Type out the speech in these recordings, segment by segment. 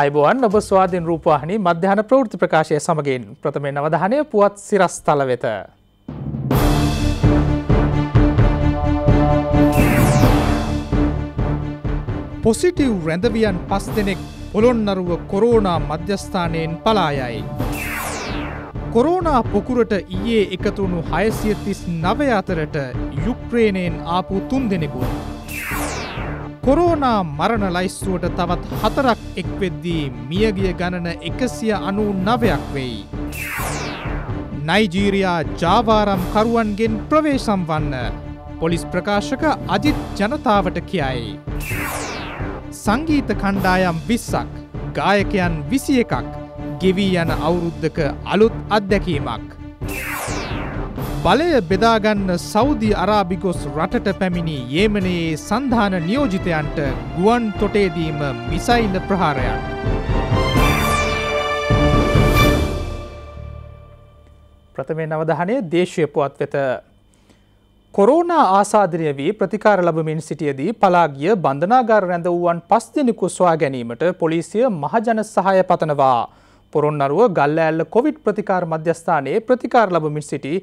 අයිබෝන් ඔබ ස්වාධීන් රූපවාහිනි මධ්‍යහන ප්‍රෘති ප්‍රකාශය සමගින් ප්‍රථමය නවධානය පුවත් සිරස් තල වෙත. පොසිටව් රැඳවියන් පස් දෙනෙක් පොළොන්නරුව කොරෝනා මධ්‍යස්ථානයෙන් පලායයි. කොරෝනා පොකුරට ඊයේ එකතුුණු හයසියතිස් නවයාතරට යුක්්‍රේණයෙන් ආපු තුන් දෙනෙකුත්. කොරෝනා මරණ ලයිස්තුවට තවත් හතරක් එක්වෙද්දී මියගිය ගණන එකසිය අනු නවයක් වෙයි. නයිජීරයා ජාවාරම් කරුවන්ගෙන් ප්‍රවේශම් වන්න පොලිස් ප්‍රකාශක අජිත් ජනතාවට කියයි. සංගීත කණ්ඩායම් විස්සක් ගායකයන් විසි එකක් ගෙවී යන අවුරුද්ධක අලුත් අත්දැකීමක්. බලය බෙදාගන්න සෞදි අරාබිගොස් රටට පැමිණි ඒමනයේ සන්ධාන නියෝජිතයන්ට ගුවන් තොටේදීම මිසයිල්ල ප්‍රහාරයක්. ප්‍රථමය නවදහනය දේශය පුවත් වෙත. කොරෝනා ආසාධනය වී ප්‍රතිකාර ලබමින් සිටියදී පලාගිය බන්ධනාගාර රැඳ වූුවන් පස් දෙෙනෙකු ස්වා ගැනීමට පොලිසිය මහජන සහය පතනවා. පොරොන්නරුව ගල්ල ඇල්ල කොවිඩ් ප්‍රතිකාර මධ්‍යස්ථානයේ ප්‍රතිකාර ලබමින් සිටි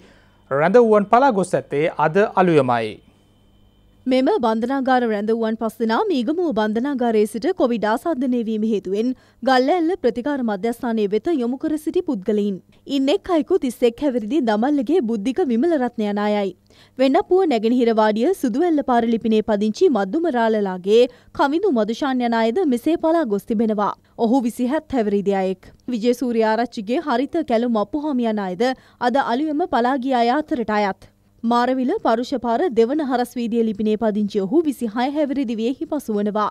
රැඳවුවන් පලා ගොස් ඇත්තේ අද අලුයමයි. මෙම බන්ධනාගාර රැඳවුවන් පස්සෙනා මීගමුව බන්ධනාගාරයේ සිට කොවිඩ් ආසාධනය වීම හේතුවෙන් ගල්ඇල්ල ප්‍රතිකාර මධ්‍යස්ථානයේ වෙත යොමු කර සිටි පුද්ගලයින්. ඉන් එක් අයෙකු 31 හැවිරිදි දමල්ලගේ බුද්ධික විමල රත්න යන අයයි. වෙන්නපුව නැගෙනහිර වාඩිය සුදුඇල්ල පාර ලිපිනේ පදිංචි මද්දුම රාලලාගේ කවිඳු මදුෂාන් යන අයද මෙසේ පලා ගොස් තිබෙනවා. ඔහු 27 හැවිරිදි අයෙක්. විජේසූරිය ආරච්චිගේ හරිත කැලුම් අප්පුහාමි යන අයද අද අලුයම පලා ගිය අය අතරට අයත්. මාරවිල පරුෂපාර දෙවන හරස් වීදිය ලිපිනේ පදිංචි ඔහු විසි හය හැවිරි දිවියෙහි පසුවනවා.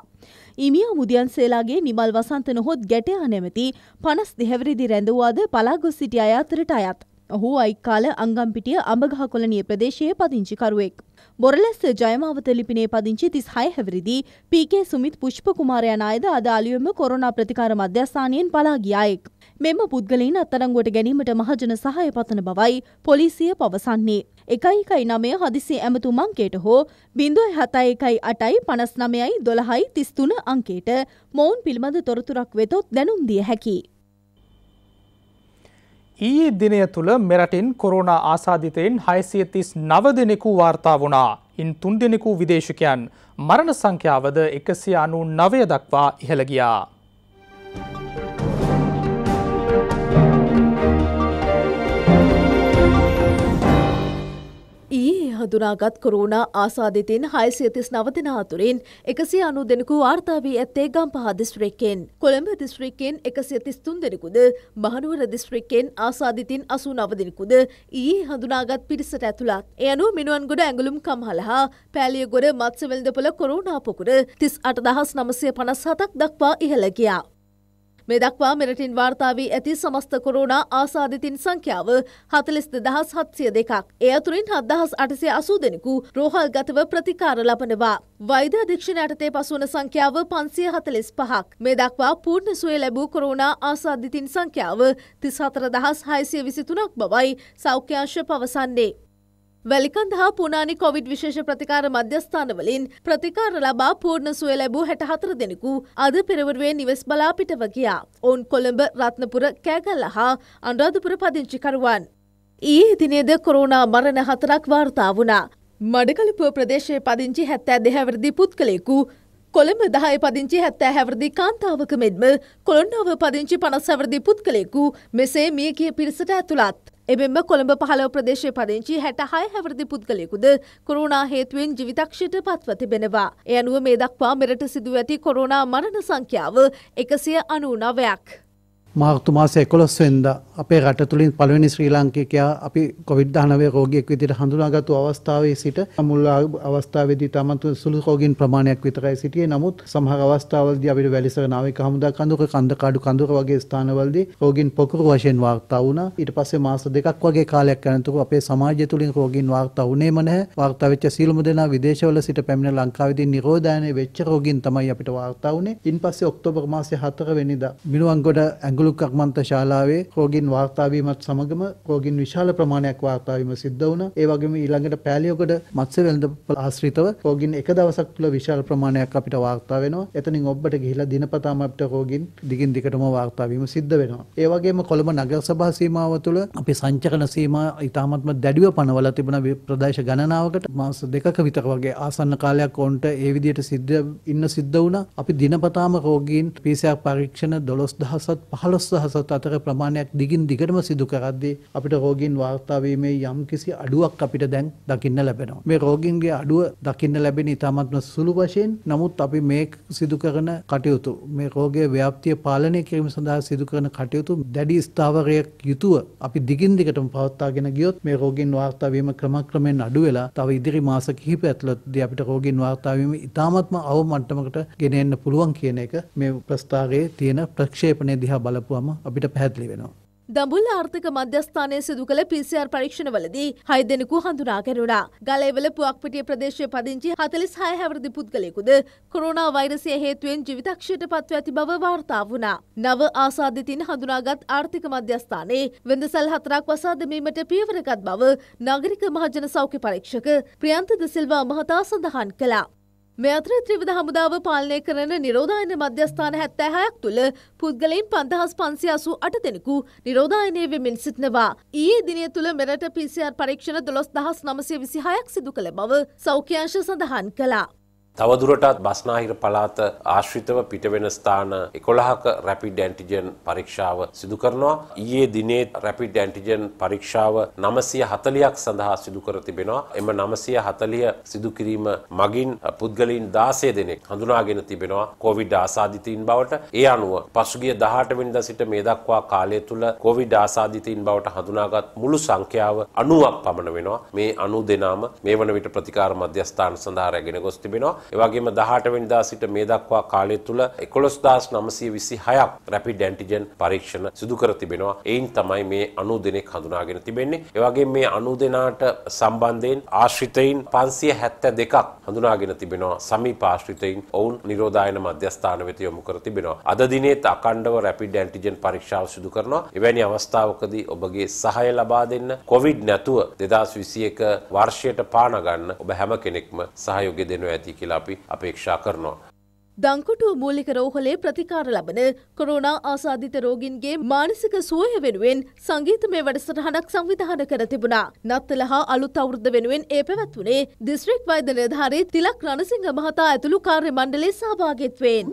ඉමියා මුදියන්සේලාගේ නිමල් වසන්ත නොහොත් ගැටයා නැමැති පනස් දෙහැවිරිදි රැඳවාද පලාගොස් සිටි අය අතරට අයත්. ඔහු අයිකාල අංගම්පිටිය අඹගහ කොළනිය ප්‍රදේශයේ පදිංචිකරුවෙක්. බොරලස් ජයමාවත ලිපිනේ පදිංචි තිස් හය හැවිරිදි පීකේ සුමිත් පුෂ්ප කුමාරයන අයද අදාළියම කොරනා ප්‍රතිකාර මධ්‍යස්ථානයෙන් පලාගියායෙක්. මෙම පුද්ගලයින් අත්තරංගුවට ගැනීමට මහජන සහය පතන බවයි පොලිසිය පවසන්නේ. එකයි එකයි නමය හදිසි ඇමතුම් අංකයට හෝ බිඳුව හතයි එකයි අටයි පනස් නමයයි දොළහයි තිස්තුන අංකේට මොවුන් පිළිබඳ තොරතුරක් වෙතොත් දැනුම් දිය හැකි. ඊයේ දිනය තුළ මෙරටින් කොරෝනා ආසාධිතයෙන් හයසියතිස් නව දෙනෙකු වාර්තා වුණා. ඉන් තුන් දෙනෙකු විදේශකයන් මරණ සංඛ්‍යාවද එකසිය අනු නවය දක්වා ඉහළගියා. හඳුනාගත් කොරෝනා ආසාධිතින් හයසිය තිස් නවතිනා අතුරින් එකසිය අනු දෙනෙකු වාර්තා වී ඇත්තේ ගම්පහ දිස්ත්‍රික්කෙන්. කොළඹ දිස්ත්‍රික්කෙන් එකසිය තිස්තුන් දෙනෙකුද මහනුවර දිස්ත්‍රික්කෙන් ආසාධිතින් අසු නවදිනෙකුද ඊයේ හඳුනාගත් පිරිසට ඇතුළත්. එයනු මිනුවන්ගොඩ ඇඟලුම් කම්හල හා පෑලියගොඩ මත්සවෙල්දපොල කොරෝනාපොකුර තිස් අටදහස් නමසය පනස් හතක් දක්වා ඉහළගියා. මේ දක්වා මෙරටින් වාර්තා වී ඇති සමස්ත කොරෝනා ආසාදිතින් සංඛ්‍යාව හතලිස් දහස් හත්සිය දෙකක්. එය තුරින් හත්දහස් අටසේ අසූ දෙනෙකු රෝහල් ගතව ප්‍රතිකාර ලබනවා. වෛද අධීක්ෂණ යටතේ පසුවන සංඛ්‍යාව පන්සිය හතලිස් පහක්. මේ දක්වා පූර්ණ සුවය ලැබූ කොරෝනා ආසාදිතින් සංඛ්‍යාව තිස් හතර දහස් හයසිය විසිතුනක් බවයි සෞඛ්‍යංශ පවසන්නේ. වැලිකඳ හා පුනානි කොවිඩ් විශේෂ ප්‍රතිකාර මධ්‍යස්ථානවලින් ප්‍රතිකාර ලබා පූර්ණ සුවය ලැබූ හැට හතර දෙනෙකු අද පෙරවරුවේ නිවෙස් බලාපිටව ගියා. ඔවුන් කොළඹ රත්නපුර කෑගල්ල හා අනුරාධපුර පදිංචිකරුවන්. ඊයේ දිනේද කොරෝනා මරණ හතරක් වාර්තා වුණා. මඩකලපුව ප්‍රදේශයේ පදිංචි හැත්තෑ දෙහැවරදි පුද්ගලයෙකු කොළඹ දහය පදිංචි හැත්තෑ හැවරදි කාන්තාවක මෙන්ම කොළොන්නාව පදිංචි පනසවරදි පුද්ගලෙකු මෙසේ මියගිය පිරිසට ඇතුළත්. එමෙන්ම කොළඹ පහලව ප්‍රදේශය පදිංචි හැට හය හැවරදි පුද්ගලෙකුද කොරුණා හේතුවෙන් ජිවිතක්ෂයට පත්ව තිබෙනවා. එ අනුව මේ දක්වා මෙරට සිදුව ඇති කොරුණා මරණ සංඛ්‍යාව එකසිය අනූනවයක්. මාර්තු මාසේ 11 වෙනිදා අපේ රට තුලින් පළවෙනි ශ්‍රී ලාංකිකයා අපි කොවිඩ්-19 රෝගියෙක් විදිහට හඳුනාගත්තු අවස්ථාවේ සිට මුල් අවස්ථාවේදී තමතු සුළු රෝගීන් ප්‍රමාණයක් විතරයි සිටියේ. නමුත් සමහර අවස්ථාවලදී අපිට වැලිසර නාවික හමුදා කඳුර, කන්දකාඩු කඳුර වගේ ස්ථානවලදී රෝගීන් පොකුරු වශයෙන් වාර්තා වුණා. ඊට පස්සේ මාස දෙකක් වගේ කාලයක් යනතුරු අපේ සමාජය තුලින් රෝගීන් වාර්තා වුණේම නැහැ. වාර්තා වෙච්ච සීලමු දෙනා විදේශවල සිට පැමිණ ලංකාවේදී නිරෝධායනය වෙච්ච රෝගීන් තමයි අපිට වාර්තා වුණේ. ඉන් පස්සේ ඔක්තෝබර් මාසේ 4 වෙනිදා මිනුවන්ගොඩ ගුලුක් අක්මන්ත ශාලාවේ රෝගීන් වාර්තාාවීමත් සමගම රෝගීන් විශාල ප්‍රමාණයක් වාර්තාාවීම සිද්ධ වුණ ඒවගේම ඊළඟට පෑලියෝකඩ මත්ස වෙළඳ ආශ්‍රිතව රෝගීන් එක දවසක් තුළ විශාල ප්‍රමාණයක් අපිට වාර්තා වෙනවා එතනින් ඔබට ගිහිලා දිනපතාම අපිට රෝගීන් දිගින් දිගටම වාර්තාාවීම සිද්ධ වෙනවා ඒවගේම කොළඹ නගර සභා සීමාව තුළ අපි සංචකන සීමා ඉතාමත්ම දැඩිව පනවල තිබෙන ප්‍රදේශ ගණනාවකට මාස දෙකක විතර වගේ ආසන්න කාලයක් ඔවුන්ට ඒ විදියට සිද්ධ ඉන්න සිද්ධ වුණා අපි දිනපතාම රෝගීන් පිසයක් පරීක්ෂණ දොළොස් දහසත් පහළ පහළොස් දහසත් අතර ප්‍රමාණයක් දිගින් දිගටම සිදු කරද්දී අපිට රෝගීන් වාර්තාාවීමේ යම් කිසි අඩුවක් අපිට දැන් දකින්න ලැබෙනවා. මේ රෝගීන්ගේ අඩුව දකින්න ලැබෙන ඉතාමත්ම සුළු වශයෙන් නමුත් අපි මේ සිදු කරන කටයුතු මේ රෝගය ව්‍යාප්තිය පාලනය කිරීම සඳහා සිදු කරන කටයුතු දැඩි ස්ථාවරයක් යුතුව අපි දිගින් දිගටම පවත්තාගෙන ගියොත් මේ රෝගීන් වාර්තාාවීම ක්‍රමක්‍රමෙන් අඩු වෙලා තව ඉදිරි මාස කිහිප ඇතුළත්දී අපිට රෝගීන් වාර්තාාවීම ඉතාමත්ම අවමට්ටමකට ගෙනෙන්න පුළුවන් කියන එක මේ ප්‍රස්ථාරයේ තියෙන ප්‍රක්ෂේපණය දිහා බල බලපුහම අපිට පැහැදිලි වෙනවා. දඹුල් ආර්ථික මධ්‍යස්ථානය සිදු කළ පිසිR පරීක්ෂණවලදී හය දෙනෙකු හඳුනා කැනුණා. ගලේවල පුවක්පිටිය ප්‍රදේශය පදිංචි හතලිස් හය හැවරදි පුද්ගලයෙකුද කොරෝනා වෛරසය හේතුවෙන් ජීවිතක්ෂයට පත්ව ඇති බව වාර්තා වුණා. නව ආසාධිතින් හඳුනාගත් ආර්ථික මධ්‍යස්ථානයේ වෙඳසල් හතරක් වසා දැමීමට පියවරගත් බව නාගරික මහජන සෞඛ්‍ය පරීක්ෂක ප්‍රියන්ත ද සිල්වා මහතා සඳහන් කළා. මේ අතර ත්‍රිවිධ හමුදාව පාලනය කරන නිරෝධායන මධ්‍යස්ථාන හැත්තෑහයක් තුළ පුද්ගලයින් පන්දහස් පන්සි අසු අට දෙනෙකු නිරෝධායනය වෙමින් සිටනවා. ඊයේ දිනය තුළ මෙරට පිසිR පරීක්ෂණ දොළොස් දහස් නමසය විසිහයක් සිදු කළ බව සෞඛ්‍යංශ සඳහන් කලා. තවදුරටත් බස්නාහිර පළාත ආශ්‍රිතව පිටවෙන ස්ථාන 11ක රැපිඩ් ඇන්ටිජන් පරීක්ෂාව සිදු කරනවා. ඊයේ දිනේ රැපිඩ් ඇන්ටිජන් පරීක්ෂාව 940ක් සඳහා සිදු කර තිබෙනවා. එම 940 සිදු කිරීම මගින් පුද්ගලයන් 16 දෙනෙක් හඳුනාගෙන තිබෙනවා කොවිඩ් ආසාදිතයින් බවට. ඒ අනුව පසුගිය 18 වෙනිදා සිට මේ දක්වා කාලය තුල කොවිඩ් ආසාදිතයින් බවට හඳුනාගත් මුළු සංඛ්‍යාව 90ක් පමණ වෙනවා. මේ 90 දෙනාම මේ වන විට ප්‍රතිකාර මධ්‍යස්ථාන සඳහා රැගෙන ගොස් තිබෙනවා. එවගේම 18 වෙනිදා සිට මේ දක්වා කාලය තුල 11926ක් රැපිඩ් ඇන්ටිජන් පරීක්ෂණ සිදු කර තිබෙනවා. එයින් තමයි මේ 90 දෙනෙක් හඳුනාගෙන තිබෙන්නේ. එවගේම මේ 90 දෙනාට සම්බන්ධයෙන් ආශ්‍රිතයින් 572ක් හඳුනාගෙන තිබෙනවා. සමීප ආශ්‍රිතයින් ඔවුන් නිරෝධායන මධ්‍යස්ථාන වෙත යොමු කර තිබෙනවා. අද දිනේත් අඛණ්ඩව රැපිඩ් ඇන්ටිජන් පරීක්ෂාව සිදු කරනවා. එවැනි අවස්ථාවකදී ඔබගේ සහාය ලබා දෙන්න කොවිඩ් නැතුව 2021 වර්ෂයට පාන ගන්න ඔබ හැම කෙනෙක්ම සහයෝගය දෙනවා ඇති කියලා කියලා අපි අපේක්ෂා කරනවා. දංකුටුව මූලික රෝහලේ ප්‍රතිකාර ලබන කොරෝනා ආසාධිත රෝගින්ගේ මානසික සුවය වෙනුවෙන් සංගීතමය වැඩසටහනක් සංවිධාන කර තිබුණා. නත්තල හා අලුත් අවුරුද්ද වෙනුවෙන් ඒ පැවැත්වුණේ දිස්ත්‍රික් වෛද්‍ය නිලධාරී තිලක් රණසිංහ මහතා ඇතුළු කාර්ය මණ්ඩලයේ සහභාගීත්වයෙන්.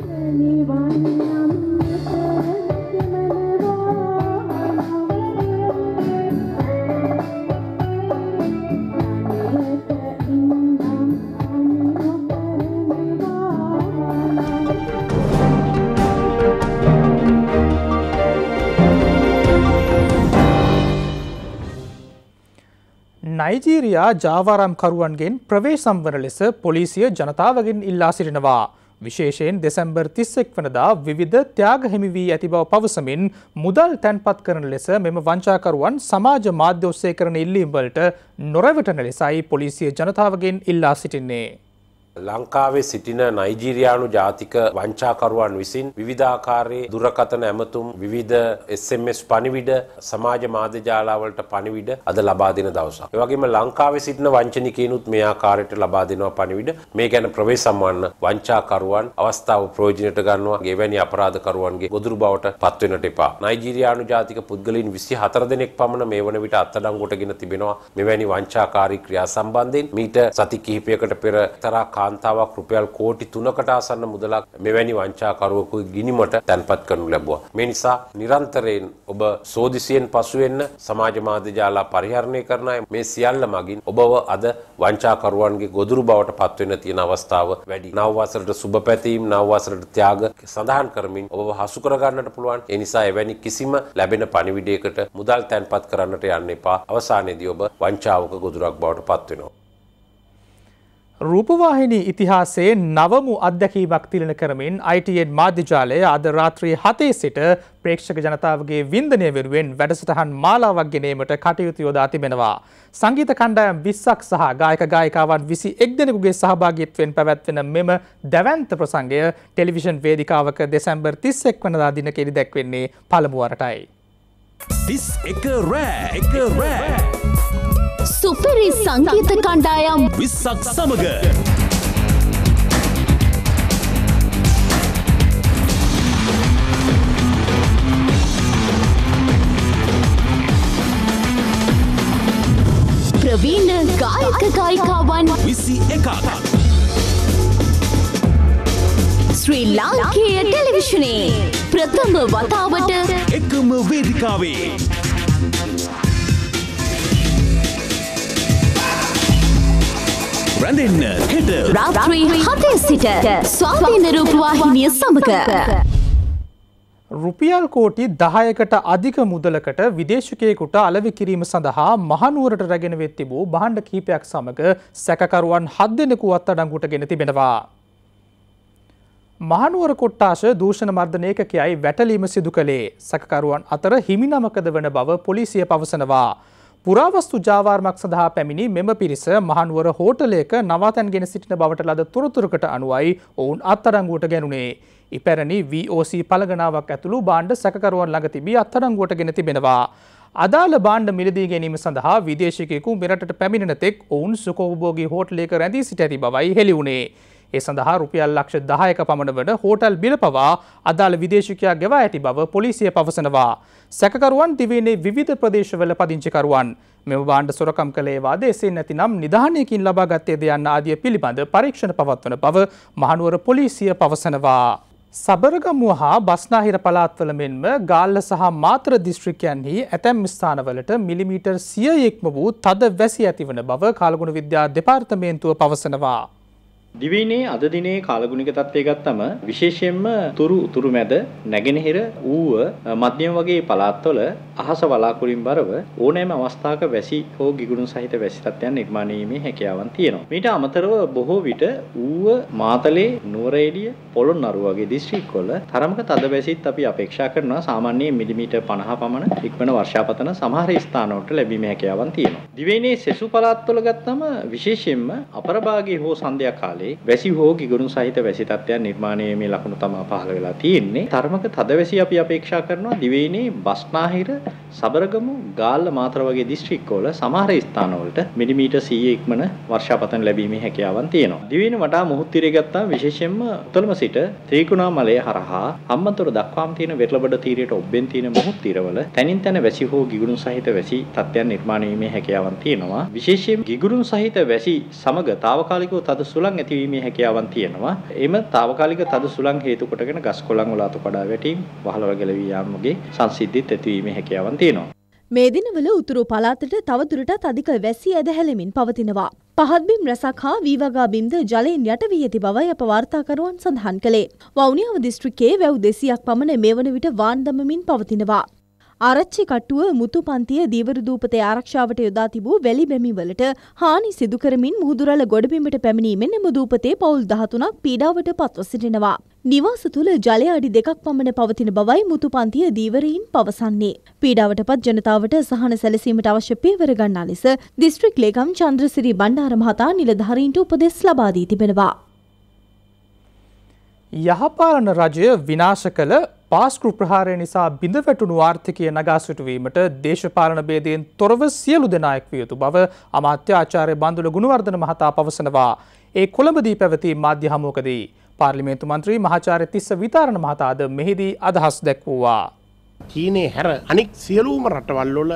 නයිජීරයා ජාවාරම්කරුවන්ගෙන් ප්‍රවේශම් වන ලෙස පොලිසිය ජනතාවගෙන් ඉල්ලා සිටිනවා. විශේෂයෙන් දෙසැම්බර් තිස්සෙක් වනදා විවිධ ත්‍යාග හිමිවී ඇති බව පවසමින් මුදල් තැන්පත් කරන ලෙස මෙම වංචාකරුවන් සමාජ මාධ්‍ය ඔස්සේ කරන ඉල්ලීම්වලට නොරැවටන ලෙසයි පොලිසිය ජනතාවගෙන් ඉල්ලා සිටින්නේ. ලංකාවේ සිටින නයිජීරයානු ජාතික වංචාකරුවන් විසින් විවිධාකාරයේ දුරකතන ඇමතුම් විවිධ SMS පණිවිඩ සමාජ මාධ්‍යජාලාවලට පණිවිඩ අද ලබා දෙන දවසක්. ඒ වගේම ලංකාවේ සිටින වංචනිකයිනුත් මේ ආකාරයට ලබා දෙනවා පණිවිඩ. මේ ගැන ප්‍රවේශ සම්මාන වංචාකරුවන් අවස්ථාව ප්‍රයෝජනට ගන්නවා. එවැනි අපරාධකරුවන්ගේ ගොදුරු බවට පත් වෙන්නට එපා. නයිජීරයානු ජාතික පුද්ගලයින් 24 දෙනෙක් පමණ මේ වන විට අත්අඩංගුවටගෙන තිබෙනවා. මෙවැනි වංචාකාරී ක්‍රියා සම්බන්ධයෙන් මීට සති කිහිපයකට පෙර තරා කාන්තාවක් රුපියල් කෝටි 3කට ආසන්න මුදලක් මෙවැනි වංචාකරුවෙකු ගිනිමට තැන්පත් කරනු ලැබුවා. මේ නිසා නිරන්තරයෙන් ඔබ සෝදිසියෙන් පසු වෙන්න සමාජ මාධ්‍ය ජාලා පරිහරණය කරන අය මේ සියල්ල මගින් ඔබව අද වංචාකරුවන්ගේ ගොදුරු බවට පත්වෙන තියෙන අවස්ථාව වැඩි. නව වසරට සුබ පැතීම් නව වසරට ත්‍යාග සඳහන් කරමින් ඔබ හසු කරගන්නට පුළුවන්. ඒ නිසා එවැනි කිසිම ලැබෙන පණිවිඩයකට මුදල් තැන්පත් කරන්නට යන්න එපා. අවසානයේදී ඔබ වංචාවක ගොදුරක් බවට පත්වෙනවා. රූපවාහිනී ඉතිහාසයේ නවමු අත්දැකීමක් තිලන කරමින් ITN මාධ්‍යජාලය අද රාත්‍රී හතේ සිට ප්‍රේක්ෂක ජනතාවගේ වින්දනය වෙනුවෙන් වැඩසටහන් මාලාවක් ගෙනීමට කටයුතු යොදා තිබෙනවා. සංගීත කණ්ඩායම් 20ක් සහ ගායක ගායිකාවන් 21 දෙනෙකුගේ සහභාගීත්වයෙන් පැවැත්වෙන මෙම දැවැන්ත ප්‍රසංගය ටෙලිවිෂන් වේදිකාවක දෙසැම්බර් 31 වනදා දින කෙරි දැක්වෙන්නේ පළමු වරටයි. 31 රෑ 1 රෑ සුපිරි සංගීත කණ්ඩායම් විස්සක් සමග ප්‍රවීණ ගායක ගායිකාවන් විසි එකක් ශ්‍රී ලාංකේය ටෙලිවිශනයේ ප්‍රථම වතාවට එකම වේදිකාවේ රැඳෙන්න හෙට රාත්‍රී හතේ සිට ස්වාධීන රූපවාහිනිය සමඟ. රුපියල් කෝටි දහයකට අධික මුදලකට විදේශකයෙකුට අලවි කිරීම සඳහා මහනුවරට රැගෙන වෙත් තිබූ බහණ්ඩ කීපයක් සමඟ සැකකරුවන් හත් දෙනෙකු අත්අඩංගුවට ගෙන තිබෙනවා. මහනුවර කොට්ටාශ දූෂණ මර්ධන ඒකකයයි වැටලීම සිදු කළේ සැකකරුවන් අතර හිමිනමකද වන බව පොලිසිය පවසනවා. පුරාවස්තු ජාවාර්මක් සඳහා පැමිණි මෙම පිරිස මහනුවර හෝටලයක නවාතැන්ගෙන සිටින බවට ලද තොරතුරකට අනුවයි ඔවුන් අත්තරංගුවට ගැනුණේ. ඉපැරණි VOC පළගනාවක් ඇතුළු බාණ්ඩ සැකරුවන් ළඟ තිබී අත්තරංගුවට ගෙන තිබෙනවා. අදාළ බාණ්ඩ මිලදී ගැනීම සඳහා විදේශිකයෙකු මෙරටට පැමිණෙන තෙක් ඔවුන් සුකෝභෝගී හෝටලයක රැඳී සිට ඇති බවයි හෙළි වුණේ. ඒ සඳහා රුපියල් ලක්ෂ දහයක පමණ වන හෝටල් බිල පවා අදාළ විදේශිකයා ගෙවා ඇති බව පොලිසිය පවසනවා. සැකකරුවන් දිවයිනේ විධ ප්‍රදේශවල පදිංචිකරුවන් මෙම බාණ්ඩ සොරකම් කළේවා දේසේ නැතිනම් නිධානයකින් ලබාගත්තේ දෙයන්න ආදිය පිළිබඳ පරීක්ෂණ පවත්වන බව මහනුවර පොලිසිය පවසනවා. සබරගමුව හා බස්නාහිර පලාත්වල මෙන්ම ගාල්ල සහ මාත්‍ර දිස්ත්‍රිකයන්හි ඇතැම් ස්ථානවලට මිලිමීටර් සියයෙක්ම වූ තද වැසි ඇතිවන බව කාලගුණ විද්‍යා දෙපාර්තමේන්තුව පවසනවා. දිවයිනේ අද දිනේ කාලගුණික තත්ත්වය ගත්තම විශේෂයෙන්ම තුරු උතුරු මැද නැගෙනහිර ඌව මධ්‍යම වගේ පළාත්වල අහස වලාකුලින් බරව ඕනෑම අවස්ථාවක වැසි හෝ ගිගුණු සහිත වැසි තත්ත්වයන් නිර්මාණය වීමේ හැකියාවන් තියෙනවා. මීට අමතරව බොහෝ විට ඌව මාතලේ නුවරඑළිය පොළොන්නරුව වගේ දිස්ත්‍රික්කවල තරමක තද වැසිත් අපි අපේක්ෂා කරනවා සාමාන්‍යයෙන් මිලිමීටර් 50 පමණ ඉක්මන වර්ෂාපතන සමහර ස්ථානවලට ලැබීමේ හැකියාවන් තියෙනවා. දිවයිනේ සෙසු පළාත්වල ගත්තම විශේෂයෙන්ම අපරභාගයේ හෝ සන්ධ්‍යා කාලේ වැසි හෝ ගිගුරුන් සහිත වැසි තත්ත්වයන් නිර්මාණයේ මේ ලකුණු තමයි පහළ වෙලා තියෙන්නේ. තර්මක තදවැසි අපි අපේක්ෂා කරනවා දිවයිනේ බස්නාහිර, සබරගමු, ගාල්ල මාතර වගේ දිස්ත්‍රික්කවල සමහර ස්ථානවලට මිලිමීටර් 100 ඉක්මන වර්ෂාපතන ලැබීමේ හැකියාවන් තියෙනවා. දිවයිනේ වටා මුහුත් තීරය ගත්තාම විශේෂයෙන්ම උතුළම සිට ත්‍රිකුණාමලය හරහා අම්මතොර දක්වාම තියෙන වෙරළබඩ තීරයට ඔබ්බෙන් තියෙන මුහුත් තීරවල තනින් තන වැසි හෝ ගිගුරුන් සහිත වැසි තත්ත්වයන් නිර්මාණය වීමේ හැකියාව හැකියාවන් තියෙනවා විශේෂයෙන් ගිගුරුන් සහිත වැසි සමග తాවකාලිකව තද සුළං ඇතිවීමේ හැකියාවන් තියෙනවා එම తాවකාලික තද සුළං හේතු කොටගෙන ගස් කොළන් වල අතපඩා වැටීම් වහලව ගැලවී යාම වගේ සංසිද්ධිත් ඇතිවීමේ හැකියාවන් තියෙනවා මේ දිනවල උතුරු පළාතට තවදුරටත් අධික වැසි ඇදහැලෙමින් පවතිනවා. පහත්බිම් රැසක් හා වීවගා බිම්ද ජලයෙන් යට වී ඇති බවයි අප වාර්තාකරුවන් සඳහන් කළේ. වවුනියාව දිස්ත්‍රික්කයේ වැව් දෙසියක් පමණ මේ වන විට වාන් දමමින් පවතිනවා. ආරච්චි කට්ටුව මුතු පන්තිය දීවර දූපතේ ආරක්ෂාවට යොදා තිබූ වැලි බැමිවලට හානි සිදු කරමින් මුහුදුරල ගොඩබිමට පැමිණීමෙන් එම දූපතේ පවුල් 13ක් පීඩාවට පත්ව සිටිනවා. නිවාස තුළ ජලය අඩි දෙකක් පමණ පවතින බවයි මුතු පන්තිය දීවරීන් පවසන්නේ. පීඩාවට පත් ජනතාවට සහන සැලසීමට අවශ්‍ය පියවර ගන්නා ලෙස දිස්ත්‍රික් ලේකම් චන්ද්‍රසිරි බණ්ඩාර මහතා නිලධාරීන්ට උපදෙස් ලබා දී තිබෙනවා. යහපාලන රජය විනාශ කළ පාස්කෘ ප්‍රහාරය නිසා බිඳ වැටුණු ආර්ථිකය නගා සිටුවීමට දේශපාලන බේදයෙන් තොරව සියලු දෙනායෙක් විය යුතු බව අමාත්‍ය ආචාර්ය බන්දුල ගුණවර්ධන මහතා පවසනවා. ඒ කොළඹදී පැවති මාධ්‍ය හමුවකදී පාර්ලිමේන්තු මන්ත්‍රී මහාචාර්ය තිස්ස විතාරණ මහතාද මෙහිදී අදහස් දැක්වුවා. චීනයේ හැර අනෙක් සියලුම රටවල්වල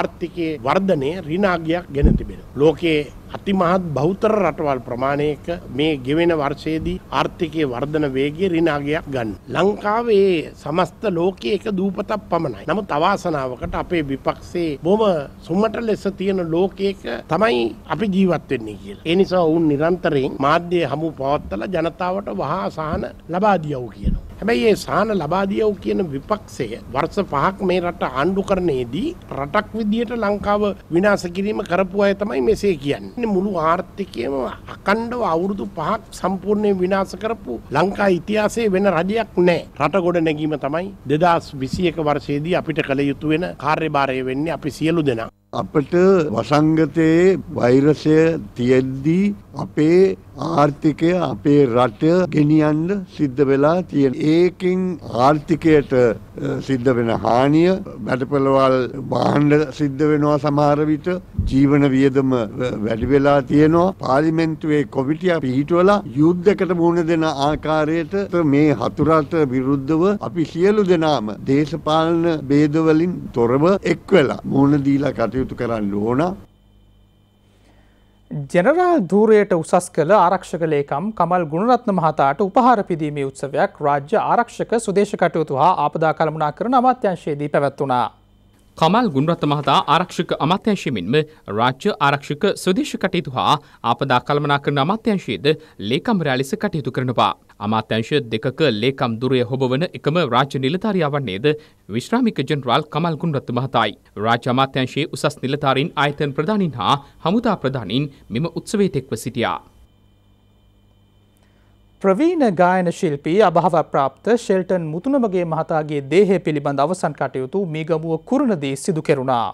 ආර්ථිකයේ වර්ධනය රිනාගයක් ගෙන තිබෙන. ලෝකයේ අතිමහත් බෞතර රටවල් ප්‍රමාණයක මේ ගෙවෙන වර්ෂයේදී ආර්ථිකයේ වර්ධන වේගය රිනාගයක් ගන්න. ලංකාවේ සමස්ත ලෝකයේ එක දූපතක් පමණයි. නමුත් අවාසනාවකට අපේ විපක්ෂයේ බොහොම සුමට ලෙස තියෙන ලෝකයක තමයි අපි ජීවත් වෙන්නේ කියලා. ඒ නිසා වුන් නිරන්තරයෙන් මාධ්‍ය හමු පවත්තලා ජනතාවට වහා සාහන ලබා දියව කියනවා. හැබැයි ඒ සාන ලබා දියව කියන විපක්ෂය වර්ෂ පහක් මේ රට ආණ්ඩු කරණයේදී රටක් විදියට ලංකාව විනාශ කිරීම කරපු අය තමයි මෙසේ කියන්නේ. මුළු ආර්ථිකයම අකණ්ඩව අවුරුදු පහක් සම්පූර්ණයෙන් විනාශ කරපු ලංකා ඉතිහාසයේ වෙන රජයක් නැහැ. රට ගොඩ නැගීම තමයි 2021 වර්ෂයේදී අපිට කළ යුතු වෙන කාර්යභාරය වෙන්නේ අපි සියලු දෙනා. අපට වසංගතයේ වෛරසය තියෙද්දී අපේ ආර්ථිකය අපේ රටය ගෙනියන්න සිද්ධ වෙලා තියෙන. ඒකින් ආර්ථිකයට සිද්ධ වෙන හානිය වැටපළවල් බාණ්ඩ සිද්ධ වෙනවා සමහර විට ජීවන වියදම වැඩි වෙලා තියෙනවා. පාර්ලිමේන්තුවේ කොමිටිය පිහිටවලා යුද්ධකට මුහුණ දෙන ආකාරයට මේ හතුරට විරුද්ධව අපි සියලු දෙනාම දේශපාලන ભેදවලින් තොරව එක් වෙලා මුහුණ දීලා කටයුතු කරන්න ඕන. ජෙනරාල් ධූරයට උසස් කළ ආරක්ෂක ලේකම් කමල් ගුණරත්න මහතාට උපහාර පිදීමේ උත්සවයක් රාජ්‍ය ආරක්ෂක සුදේශ කටයුතු හා ආපදා කළමුණා කරන අමාත්‍යංශයේදී පැවැත්වුණා. කමල් ගුණරත්න මහතා ආරක්ෂක අමාත්‍යංශයෙන්ම රාජ්‍ය ආරක්ෂක සුදේශ කටයුතු හා ආපදා කළමනා කරන අමාත්‍යංශයේද ලේකම්වරයා ලෙස කටයුතු කරනවා. අමාත්‍යංශ දෙකක ලේකම් දුරය හොබවන එකම රාජ්‍ය නිලධාරියාවන් නේද විශ්‍රාමික ජෙනරාල් කමල් ගුණරත්න මහතායි. රාජ්‍ය අමාත්‍යංශයේ උසස් නිලධාරීන් ආයතන ප්‍රධානීන් හා හමුදා ප්‍රධානීන් මෙම උත්සවයේ තෙක්ව සිටියා. ප්‍රවීණ ගායන ශිල්පී අභාව ප්‍රාප්ත ෂෙල්ටන් මුතුනමගේ මහතාගේ දේහය පිළිබඳ අවසන් කටයුතු මීගමුව කුරුණදී සිදු කෙරුණා.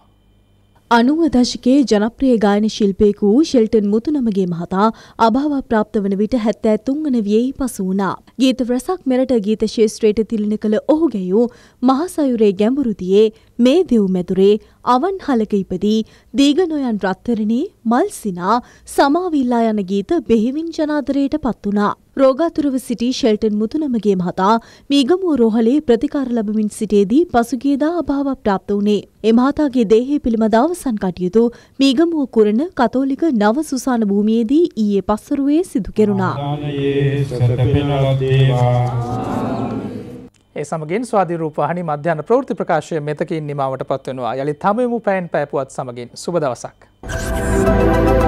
අනුව දශකයේ ජනප්‍රිය ගායන ශිල්පියෙකු වූ ෂෙල්ටන් මුතුනමගේ මහතා අභාව ප්‍රාප්ත වන විට හැත්තෑ තුන්වන වියෙහි පසු වුණා. ගීත රැසක් මෙරට ගීත ශේෂත්‍රයට තිලින කළ ඔහු ගැයූ මහසයුරේ ගැඹුරුතියේ මේ දෙව් මැදුරේ අවන්හලක ඉපදී දීගනොයන් රත්තරණේ මල්සිනා සමාවිල්ලා යන ගීත බෙහෙවින් ජනාදරයට පත් වුණා. රෝගාතුරව සිටි ෂෙල්ටන් මුතුනමගේ මහතා මීගමුව රෝහලේ ප්‍රතිකාර ලැබමින් සිටියේදී පසුගියදා අභාව ප්‍රාප්ත වුණේ. ඒ මහතාගේ දේහය පිළිබඳ අවසන් කටයුතු මීගමුව කුරණ කතෝලික නව සුසාන භූමියේදී ඊයේ පස්සරුවේ සිදු කෙරුණා. ඒ සමගින් ස්වාධීරූපහනි මධ්‍යන ප්‍රෘති ප්‍රකාශය මෙතකින් නිමාවට පත්වෙනවා යළි තමයමු පැන් පැපුවත් සමගින් සුබදවසක්. Thank you.